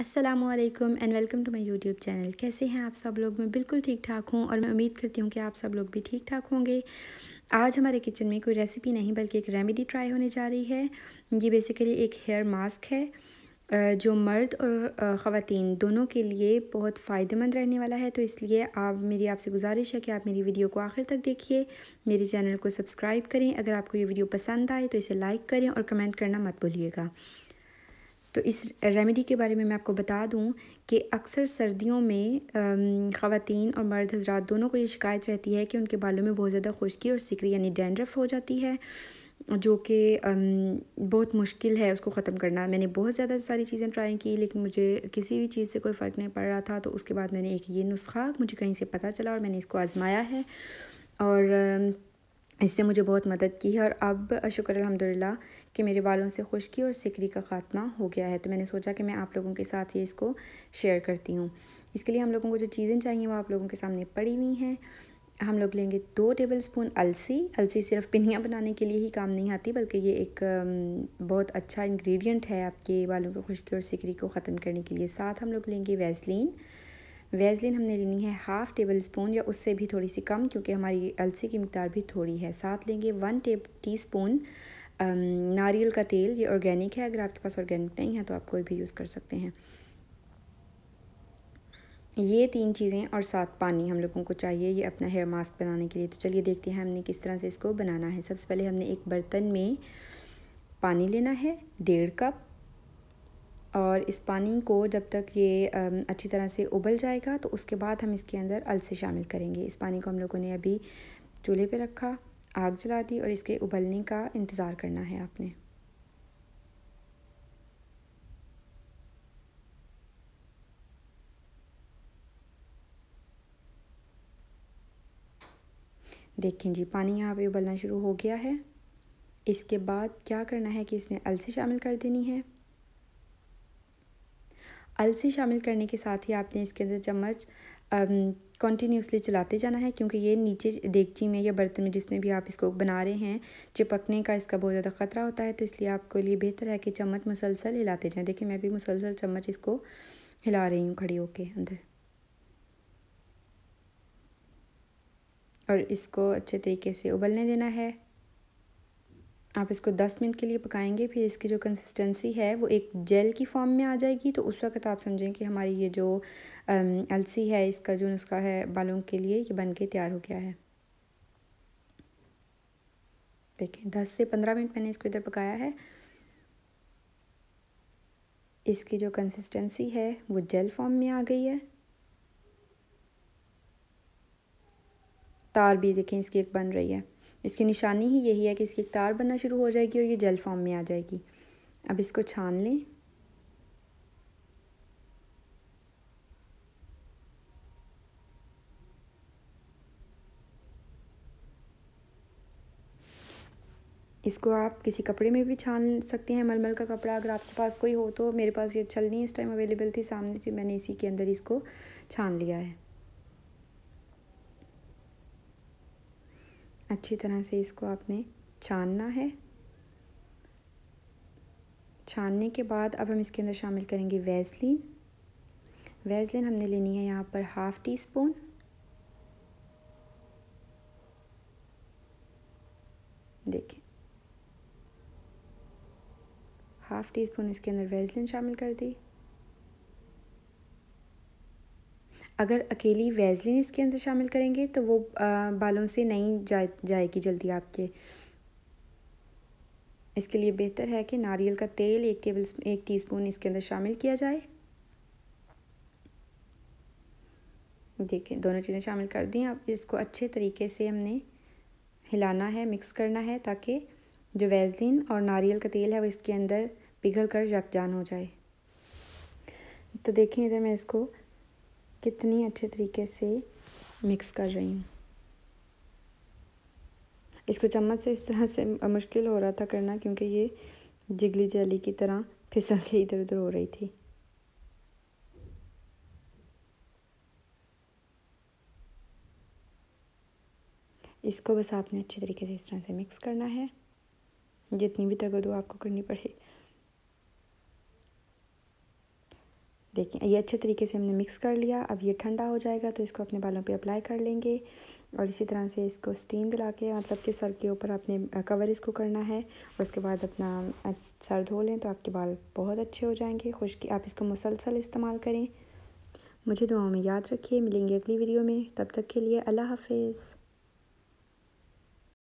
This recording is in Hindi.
Aslam and welcome to my YouTube channel कैसे हैं आप सब लोग मैं बिल्कुल ठीक ठाक हूँ और मैं उम्मीद करती हूँ कि आप सब लोग भी ठीक ठाक होंगे आज हमारे किचन में कोई रेसिपी नहीं बल्कि एक रेमेडी ट्राई होने जा रही है ये बेसिकली एक हेयर मास्क है जो मर्द और ख़वान दोनों के लिए बहुत फ़ायदेमंद रहने वाला है तो इसलिए आप मेरी आपसे गुजारिश है कि आप मेरी वीडियो को आखिर तक देखिए मेरे चैनल को सब्सक्राइब करें अगर आपको ये वीडियो पसंद आए तो इसे लाइक करें और कमेंट करना मत भूलिएगा तो इस रेमेडी के बारे में मैं आपको बता दूं कि अक्सर सर्दियों में ख़वान और मर्द हजरात दोनों को ये शिकायत रहती है कि उनके बालों में बहुत ज़्यादा खुश्की और सिकरी यानी डेंड्रफ हो जाती है जो कि बहुत मुश्किल है उसको ख़त्म करना मैंने बहुत ज़्यादा सारी चीज़ें ट्राई की लेकिन मुझे किसी भी चीज़ से कोई फ़र्क नहीं पड़ रहा था तो उसके बाद मैंने एक ये नुस्खा मुझे कहीं से पता चला और मैंने इसको आज़माया है और इससे मुझे बहुत मदद की है और अब शुक्र अलहमदिल्ला कि मेरे बालों से खुश्की और सिकरी का ख़ात्मा हो गया है तो मैंने सोचा कि मैं आप लोगों के साथ ये इसको शेयर करती हूँ इसके लिए हम लोगों को जो चीज़ें चाहिए वो आप लोगों के सामने पड़ी हुई हैं हम लोग लेंगे दो टेबल स्पून अलसी अलसी सिर्फ पिनियाँ बनाने के लिए ही काम नहीं आती बल्कि ये एक बहुत अच्छा इंग्रेडिएंट है आपके बालों की खुश्की और सिकरी को ख़त्म करने के लिए साथ हम लोग लेंगे वैसलिन वेजलिन हमने लेनी है हाफ़ टेबल स्पून या उससे भी थोड़ी सी कम क्योंकि हमारी अलसी की मकदार भी थोड़ी है साथ लेंगे वन टेब टी स्पून नारियल का तेल ये ऑर्गेनिक है अगर आपके पास ऑर्गेनिक नहीं है तो आप कोई भी यूज़ कर सकते हैं ये तीन चीज़ें और साथ पानी हम लोगों को चाहिए ये अपना हेयर मास्क बनाने के लिए तो चलिए देखते हैं हमने किस तरह से इसको बनाना है सबसे पहले हमने एक बर्तन में पानी लेना है डेढ़ कप और इस पानी को जब तक ये अच्छी तरह से उबल जाएगा तो उसके बाद हम इसके अंदर अलसे शामिल करेंगे इस पानी को हम लोगों ने अभी चूल्हे पे रखा आग जला दी और इसके उबलने का इंतज़ार करना है आपने देखें जी पानी यहाँ पे उबलना शुरू हो गया है इसके बाद क्या करना है कि इसमें अलसी शामिल कर देनी है अलसी शामिल करने के साथ ही आपने इसके अंदर चम्मच कंटिन्यूसली चलाते जाना है क्योंकि ये नीचे डेगची में या बर्तन में जिसमें भी आप इसको बना रहे हैं चिपकने का इसका बहुत ज़्यादा ख़तरा होता है तो इसलिए आपको लिए बेहतर है कि चम्मच मुसलसल हिलाते जाएँ देखिए मैं भी मुसलसल चम्मच इसको हिला रही हूँ खड़ी होके अंदर और इसको अच्छे तरीके से उबलने देना है आप इसको 10 मिनट के लिए पकाएंगे फिर इसकी जो कंसिस्टेंसी है वो एक जेल की फॉर्म में आ जाएगी तो उस वक्त आप समझें कि हमारी ये जो अलसी है इसका जो नुस्खा है बालों के लिए ये बन के तैयार हो गया है देखिए 10 से 15 मिनट मैंने इसको इधर पकाया है इसकी जो कंसिस्टेंसी है वो जेल फॉर्म में आ गई है तार भी देखें इसकी एक बन रही है इसकी निशानी ही यही है कि इसकी तार बनना शुरू हो जाएगी और ये जेल फॉर्म में आ जाएगी अब इसको छान लें इसको आप किसी कपड़े में भी छान सकते हैं मलमल का कपड़ा अगर आपके पास कोई हो तो मेरे पास ये छलनी इस टाइम अवेलेबल थी सामने थी मैंने इसी के अंदर इसको छान लिया है अच्छी तरह से इसको आपने छानना है छानने के बाद अब हम इसके अंदर शामिल करेंगे वेजलिन वेजलिन हमने लेनी है यहाँ पर हाफ़ टी स्पून देखें हाफ़ टी स्पून इसके अंदर वैसलिन शामिल कर दी अगर अकेली वेजलिन इसके अंदर शामिल करेंगे तो वो बालों से नहीं जा जाएगी जल्दी आपके इसके लिए बेहतर है कि नारियल का तेल एक टेबल एक टी इसके अंदर शामिल किया जाए देखें दोनों चीज़ें शामिल कर दी अब इसको अच्छे तरीके से हमने हिलाना है मिक्स करना है ताकि जो वेजलिन और नारियल का तेल है वो इसके अंदर पिघल कर यकजान हो जाए तो देखें इधर मैं इसको कितनी अच्छे तरीके से मिक्स कर रही हूँ इसको चम्मच से इस तरह से मुश्किल हो रहा था करना क्योंकि ये जिगली जली की तरह फिसल के इधर उधर हो रही थी इसको बस आपने अच्छे तरीके से इस तरह से मिक्स करना है जितनी भी तगदो आपको करनी पड़े देखिए ये अच्छे तरीके से हमने मिक्स कर लिया अब ये ठंडा हो जाएगा तो इसको अपने बालों पे अप्लाई कर लेंगे और इसी तरह से इसको स्टीम दिला के मतलब के सर के ऊपर आपने कवर इसको करना है और उसके बाद अपना सर धो लें तो आपके बाल बहुत अच्छे हो जाएंगे खुश आप इसको मुसलसल इस्तेमाल करें मुझे दुआओं में याद रखिए मिलेंगे अगली वीडियो में तब तक के लिए अल्लाह हाफिज़